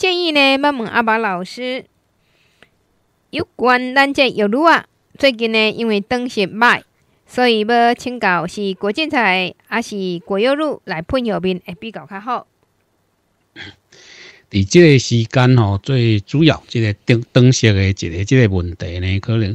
建议呢，问问阿爸老师，有关咱这油路啊。最近呢，因为灯饰卖，所以要请教是国建材还是国油路来喷油面，诶，比较较好。伫 即个时间哦，最主要即个灯灯饰诶，一个即个问题呢，可能。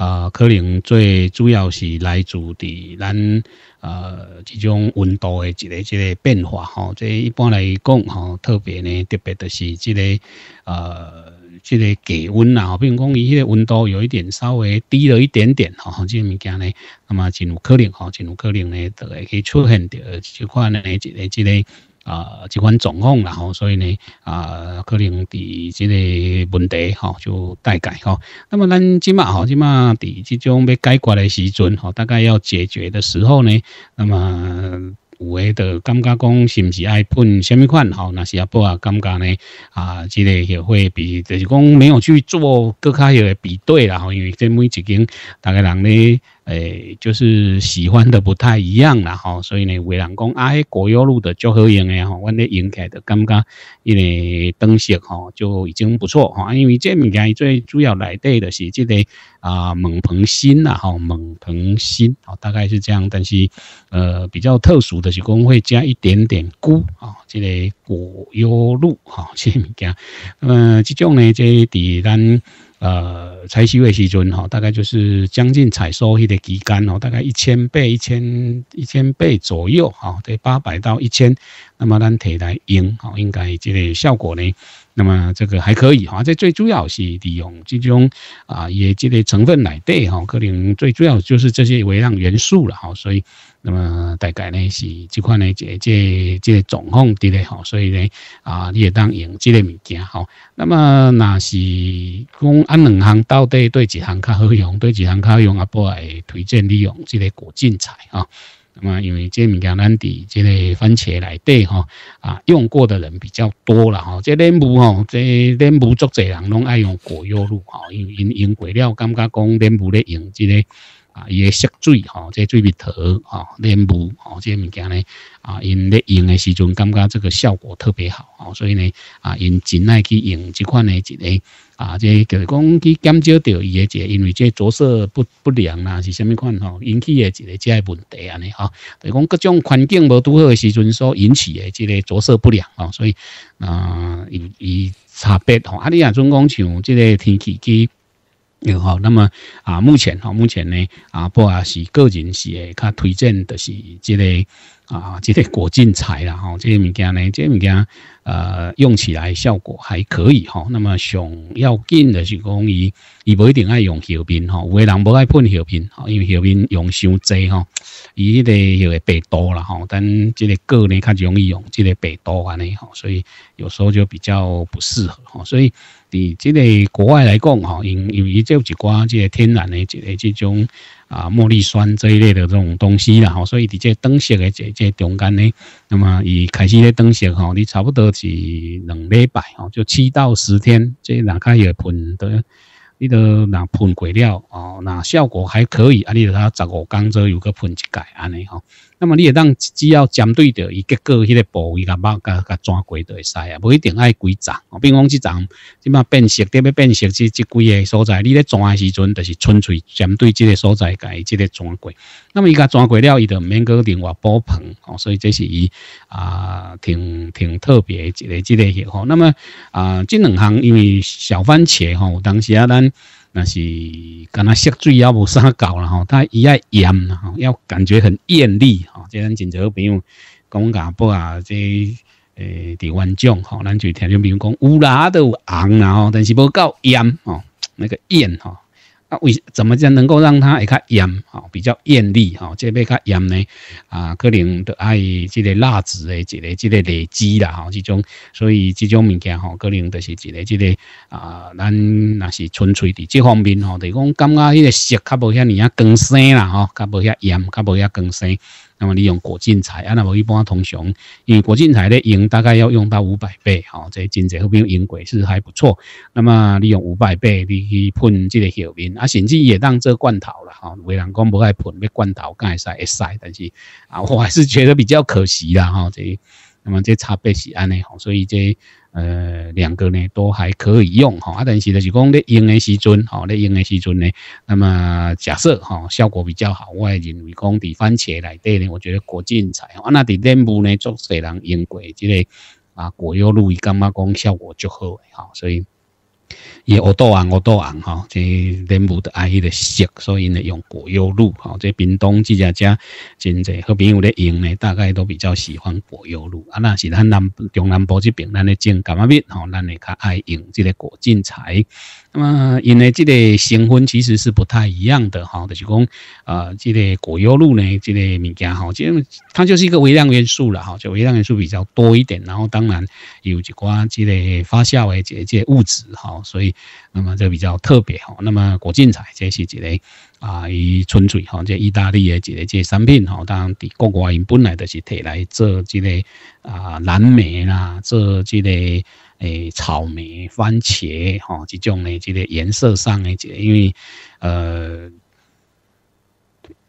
啊，可能最主要是来自伫咱呃这种温度的一个一个变化哈。这一般来讲哈，特别呢，特别的是这个呃这个低温啊，比如讲一些温度有一点稍微低了一点点哈，这物件呢，那么真有可能哈，进有可能呢，都会去出现掉，就款呢这个。这个啊，即款状况，然后所以呢，啊，可能伫即个问题，哈，就待解，哈。那么咱即嘛，哈，即嘛，伫即种要解决的时准，哈，大概要解决的时候呢，那啊，有诶，就感觉讲，是毋是爱喷虾米款，哈，那是啊，不啊感觉呢，啊，个也会比，就是讲没有去做更加嘢比对啦，因为即每一间，大概人咧。诶，就是喜欢的不太一样啦，吼，所以呢，为人讲啊，喺国优路的就好用诶，吼，阮咧用来的，感觉因为东西吼就已经不错哈，因为这物件最主要来对的是即个啊，蒙棚心啦，吼，蒙棚心，哦，大概是这样，但是呃，比较特殊的是，讲会加一点点菇啊。即个古优路哈，这些物件，那么这种呢，即在咱呃采收的时阵哈，大概就是将近采收迄个期间哦，大概一千倍、一千一千倍左右哈，在八百到一千，那么咱摕来用哈，应该即个效果呢？那么这个还可以哈，这最主要是利用这种啊，也这类成分来对哈，可能最主要就是这些微量元素了哈，所以那么大概呢是这款呢这这这状况之类哈，所以呢啊你也当用这类物件哈，那么那是讲安两行到底对几行卡好用，对几行卡用啊，不会推荐利用这类古晋材哈。嘛，因为这物件咱伫这个番茄来底哈，啊，用过的人比较多了哈。这黏糊哦，这莲雾做者人拢爱用果肉露哈，因为因用果料，感觉讲莲雾咧用这个。啊，伊个吸水吼，这水蜜桃吼、莲雾吼，这些物件咧啊，因咧用的时阵，感觉这个效果特别好，哦，所以呢啊，因真爱去用这款的一个啊，这就是讲去减少掉伊个一个，因为这着色不不良啦，是虾米款吼，引起的一个这个问题安尼哈，就讲各种环境无拄好时阵所引起的这个着色不良啊，所以啊，伊伊差别吼，啊，你啊，中讲像这个天气去。有哈，那么啊，目前哈，目前呢，啊，不管是个人是诶，他推荐的是即个啊，即个果金财啦哈，这些物件呢，这些物件呃，用起来效果还可以哈。那么想要紧的是讲伊，伊不一定爱用血片哈，有诶人不爱喷血片哈，因为血片用伤济哈，伊迄个个白多啦哈，但即个个人较容易用即个白多安尼哈，所以有时候就比较不适合哈，所以。伫即个国外来讲，吼，因由于就一寡即个天然的即个即种啊茉莉酸这一类的这种东西啦，吼，所以伫这灯色的这这中间呢，那么伊开始咧灯色，吼，你差不多是两礼拜，吼，就七到十天，这哪卡有喷的，你都那喷过了，哦，那效果还可以，啊，你他十五天左右个喷一改安尼，吼。那么你也当只要针对着伊结果迄个部位甲包甲甲转规都会使啊，无一定爱规层。哦，比方说即层，即嘛变色，特别变色即即几个所在，你咧转诶时阵，就是纯粹针对即个所在甲伊即个转规。那么伊甲转规了，伊就毋免搁另外补棚哦。所以这是伊啊，挺挺特别一个即个血。哦，那么啊，即两项因为小番茄吼，当时啊咱。那是跟他色水也无啥搞了吼，他伊爱艳吼，要感觉很艳丽吼。即咱真泽朋友讲讲不啊，即诶伫湾种吼，咱就听恁朋友讲有啦都有红啦吼，但是无够艳吼，那个艳吼。啊，为怎么将能够让它比较艳，哈，比较艳丽，哈，即要较艳呢？啊，可能就爱即个辣子诶，即个即个荔枝啦，哈，这种，所以这种物件，吼，可能就是一个即个啊，咱那是纯粹伫这方面，吼，就讲感觉迄个色较无遐尔啊光鲜啦，吼，较无遐艳，较无遐光鲜。那么利用果进财，啊，那么一般通常因为果进财咧赢大概要用到五百倍，好，这进者后面赢鬼是还不错。那么利用五百倍，你去喷这个后面，啊，甚至也当做罐头了，哈，为人讲不爱喷，要罐头干会使会使，但是啊，我还是觉得比较可惜啦，哈，这，那么这差别是安尼哈，所以这。呃，两个呢都还可以用哈，啊，但是就是讲咧用的时阵，好咧用的时阵呢，那么假设哈效果比较好，我还认为讲地番茄来底呢，我觉得果进才，啊，那地内部呢做些人用过，即个啊果油露伊，感觉讲效果就好诶，好，所以。也乌豆红，乌豆红即个人唔得爱迄个色，所以呢用果油露即个冰冻即只只真济好朋友咧用呢，大概都比较喜欢果油露啊。那是咱南中南部即边，咱咧种柑仔蜜，吼，咱会较爱用即个果酱菜。那么因为这个成分其实是不太一样的哈，就是讲啊，这个果油露呢，这个物件哈，它就是一个微量元素了哈，就微量元素比较多一点，然后当然有一挂这个发酵的这这物质哈，所以那么就比较特别哈。那么果精彩这是一个啊，以纯粹哈，这意大利的一个这产品哈，当然在国外人本来就是特来做这个啊，蓝莓啦，做这个。诶，草莓、番茄，哈这种呢，这个颜色上呢，因为，呃。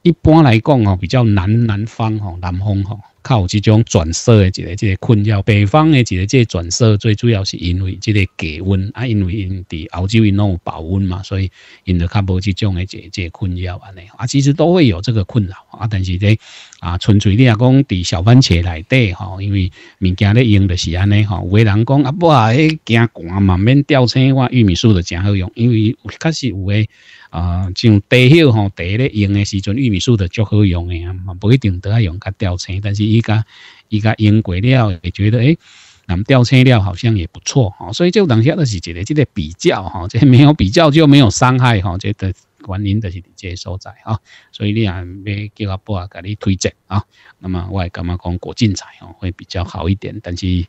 一般来讲哦，比较南南方吼，南方吼，较有这种转色的一个这个困扰。北方的一个这转色，最主要是因为这个低温啊，因为因伫澳洲因拢有保温嘛，所以因就较无这种的这这困扰啊尼啊，其实都会有这个困扰啊，但是咧啊，纯粹你若讲伫小番茄内底吼，因为物件咧用的是安尼吼，有的人讲啊，我惊寒嘛，免掉青话玉米树的真好用，因为确实有诶。啊，像茶叶吼茶咧用的时阵，玉米须就足好用的啊，不一定都要用甲吊青，但是伊个伊个用过了会觉得哎，咱吊青料好像也不错哈，所以就当下就是一个这个比较哈，这没有比较就没有伤害哈，这个原因就是这些所在哈，所以你啊要叫阿播啊，给你推荐啊，那么我也感觉讲国进材吼会比较好一点，但是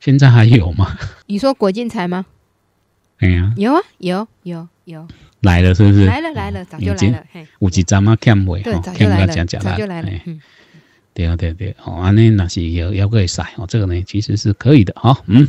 现在还有吗？你说国进材吗？哎呀，有啊，有有有，来了是不是？来了来了，早就来了。嘿，有一怎么欠尾？对，欠来了，早就来了。对对对哦，安尼那是有要，可以晒哦，这个呢其实是可以的哈，嗯。